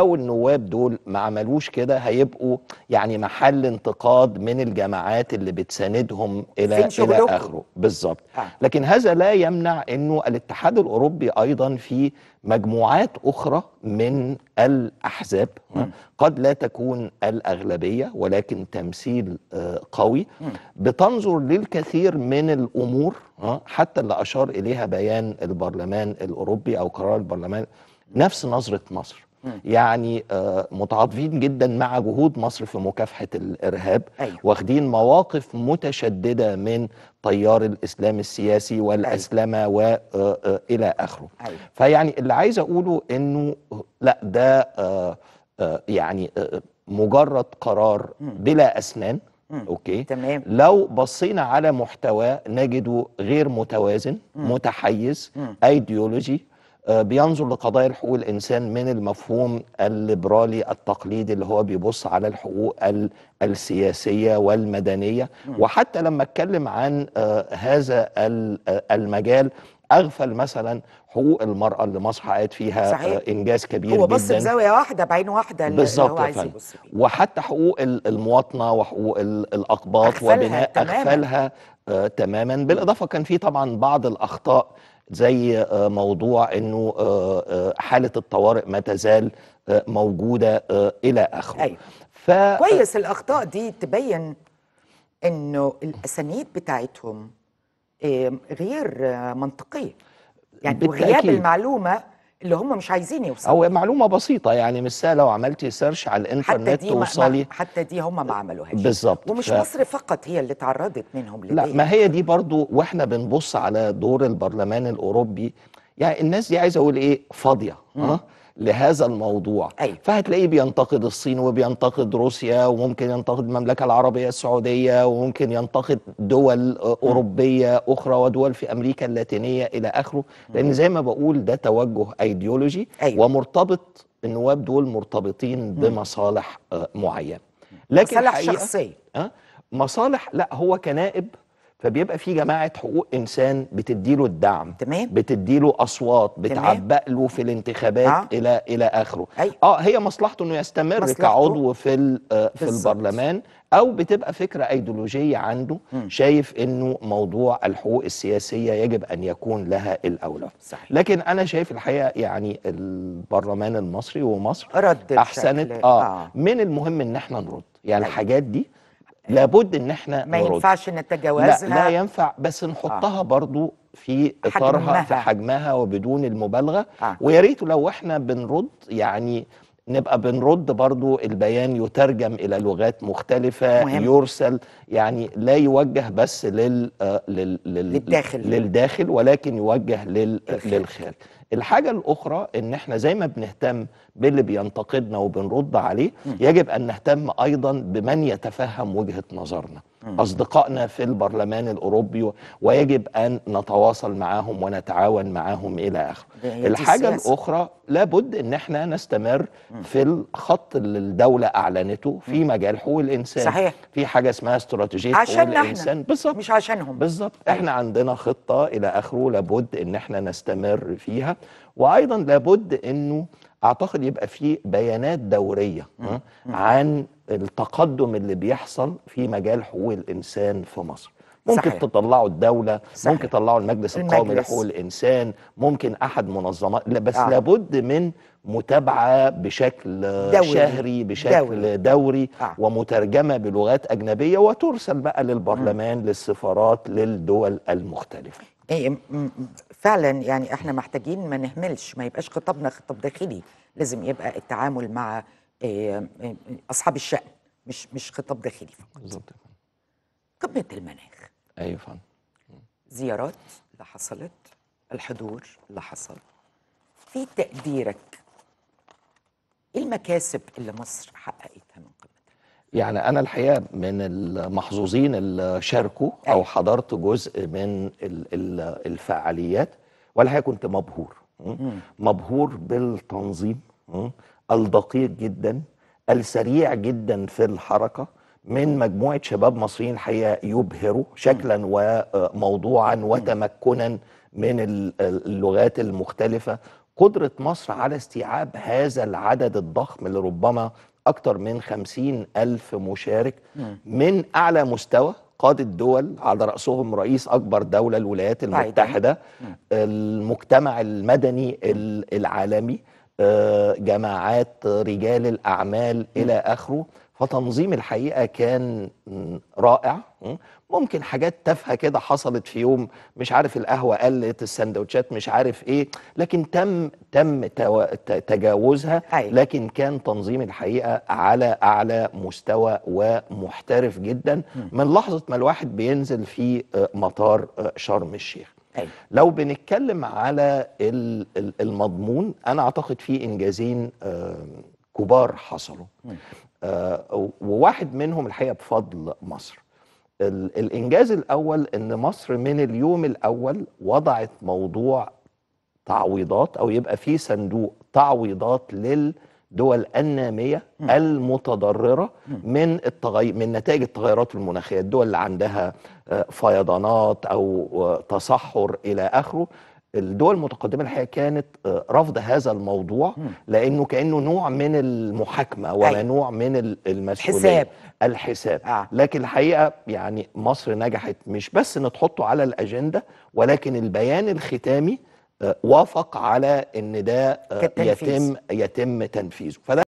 لو النواب دول ما عملوش كده هيبقوا يعني محل انتقاد من الجماعات اللي بتساندهم الى الى اخره بالظبط آه. لكن هذا لا يمنع انه الاتحاد الاوروبي ايضا في مجموعات اخرى من الاحزاب قد لا تكون الاغلبيه ولكن تمثيل آه، قوي بتنظر للكثير من الامور آه، حتى اللي اشار اليها بيان البرلمان الاوروبي او قرار البرلمان نفس نظره مصر يعني آه، متعاطفين جدا مع جهود مصر في مكافحه الارهاب أيوة. واخدين مواقف متشدده من تيار الاسلام السياسي والاسلمه أيوة. والى آه، آه، اخره أيوة. فيعني اللي عايز اقوله انه لا ده يعني مجرد قرار بلا اسنان اوكي تمام لو بصينا على محتواه نجده غير متوازن مم. متحيز مم. ايديولوجي آه، بينظر لقضايا حقوق الانسان من المفهوم الليبرالي التقليدي اللي هو بيبص على الحقوق السياسيه والمدنيه وحتى لما اتكلم عن آه، هذا آه، المجال اغفل مثلا حقوق المراه اللي مصر حققت فيها صحيح. انجاز كبير جدا هو بص بزاويه واحده بعين واحده بالظبط وحتى حقوق المواطنه وحقوق الاقباط أغفلها وبناء تماماً. اغفلها آه تماما بالاضافه كان في طبعا بعض الاخطاء زي آه، موضوع انه آه، آه، حاله الطوارئ ما تزال موجوده الى اخره أيوة. ف... كويس الاخطاء دي تبين انه الاسانيد بتاعتهم غير منطقيه يعني وغياب المعلومه اللي هم مش عايزين يوصلوا او معلومه بسيطه يعني مش سهله لو عملتي سيرش على الانترنت توصلي حتى, حتى دي هم ما عملوهاش بالظبط ومش ف... مصر فقط هي اللي تعرضت منهم لا ما هي دي برضو واحنا بنبص على دور البرلمان الاوروبي يعني الناس دي عايز اقول ايه فاضيه ها أه؟ لهذا الموضوع أيوة. فهتلاقيه بينتقد الصين وبينتقد روسيا وممكن ينتقد المملكة العربية السعودية وممكن ينتقد دول أوروبية أخرى ودول في أمريكا اللاتينية إلى آخره لأن زي ما بقول ده توجه أيديولوجي أيوة. ومرتبط النواب دول مرتبطين بمصالح آه، معينة لكن مصالح شخصية أه؟ مصالح لا هو كنائب فبيبقى في جماعه حقوق انسان بتدي له الدعم تمام بتدي له اصوات بتعبق له في الانتخابات آه. الى الى اخره أيوة. اه هي مصلحته انه يستمر مصلحته. كعضو في آه، في البرلمان او بتبقى فكره ايديولوجيه عنده م. شايف انه موضوع الحقوق السياسيه يجب ان يكون لها الاولى صحيح. لكن انا شايف الحقيقه يعني البرلمان المصري ومصر احسنت آه. اه من المهم ان احنا نرد يعني أيوة. الحاجات دي لابد ان احنا ما نرد. ينفعش نتجاوزها لا, لا ينفع بس نحطها آه. برضو في اطارها حجمها. في حجمها وبدون المبالغه آه. ويا ريت لو احنا بنرد يعني نبقى بنرد برضو البيان يترجم إلى لغات مختلفة مهم. يرسل يعني لا يوجه بس لل... آه، لل... لل... للداخل للداخل ولكن يوجه لل... للخارج الحاجة الأخرى إن إحنا زي ما بنهتم باللي بينتقدنا وبنرد عليه يجب أن نهتم أيضا بمن يتفهم وجهة نظرنا أصدقائنا في البرلمان الأوروبي ويجب أن نتواصل معهم ونتعاون معهم إلى آخره الحاجة الأخرى لابد أن احنا نستمر في الخط اللي الدولة أعلنته في مجال حقوق الإنسان صحيح. في حاجة اسمها استراتيجية حقوق الإنسان بالظبط مش عشانهم بالظبط احنا عندنا خطة إلى آخره لابد أن احنا نستمر فيها وأيضا لابد أنه اعتقد يبقى في بيانات دوريه عن التقدم اللي بيحصل في مجال حقوق الانسان في مصر ممكن صحيح. تطلعوا الدولة صحيح. ممكن تطلعوا المجلس القومي لحقوق الإنسان ممكن أحد منظمات لا بس آه. لابد من متابعة بشكل دوري. شهري بشكل دوري, دوري آه. ومترجمة بلغات أجنبية وترسل بقى للبرلمان م. للسفارات للدول المختلفة إيه، فعلا يعني احنا محتاجين ما نهملش ما يبقاش خطابنا خطاب داخلي لازم يبقى التعامل مع آه، آه، اصحاب الشان مش مش خطاب داخلي فقط قمه المناخ ايوه فعلا زيارات اللي حصلت الحضور اللي حصل في تقديرك ايه المكاسب اللي مصر حققتها من قبل يعني أنا الحقيقة من المحظوظين اللي شاركوا أو أيوة. حضرت جزء من الفعاليات ولا حاجه كنت مبهور مبهور بالتنظيم الدقيق جدا السريع جدا في الحركه من مجموعه شباب مصريين الحقيقه يبهروا شكلا وموضوعا آه، وتمكنا من اللغات المختلفه قدره مصر على استيعاب هذا العدد الضخم اللي ربما أكثر من خمسين ألف مشارك من أعلى مستوى قادة دول على رأسهم رئيس أكبر دولة الولايات المتحدة المجتمع المدني العالمي آه، جماعات رجال الأعمال إلى آخره فتنظيم الحقيقة كان رائع ممكن حاجات تافهة كده حصلت في يوم مش عارف القهوة قلت السندوتشات مش عارف ايه لكن تم تم تجاوزها أيوة. لكن كان تنظيم الحقيقة على أعلى مستوى ومحترف جدا من لحظة ما الواحد بينزل في آه، مطار آه، شرم الشيخ أي. لو بنتكلم على المضمون انا اعتقد في انجازين آه، كبار حصلوا آه، وواحد منهم الحقيقه بفضل مصر الانجاز الاول ان مصر من اليوم الاول وضعت موضوع تعويضات او يبقى في صندوق تعويضات لل دول الناميه المتضرره من التغي... من نتائج التغيرات المناخيه الدول اللي عندها آه، فيضانات او آه، تصحر الى اخره الدول المتقدمة الحقيقة كانت آه، رفض هذا الموضوع لأنه كأنه نوع من المحاكمة ولا أيوة. نوع من المسؤولية الحساب الحساب لكن الحقيقة يعني مصر نجحت مش بس أن تحطه على الأجندة ولكن البيان الختامي وافق على ان ده يتم يتم تنفيذه فده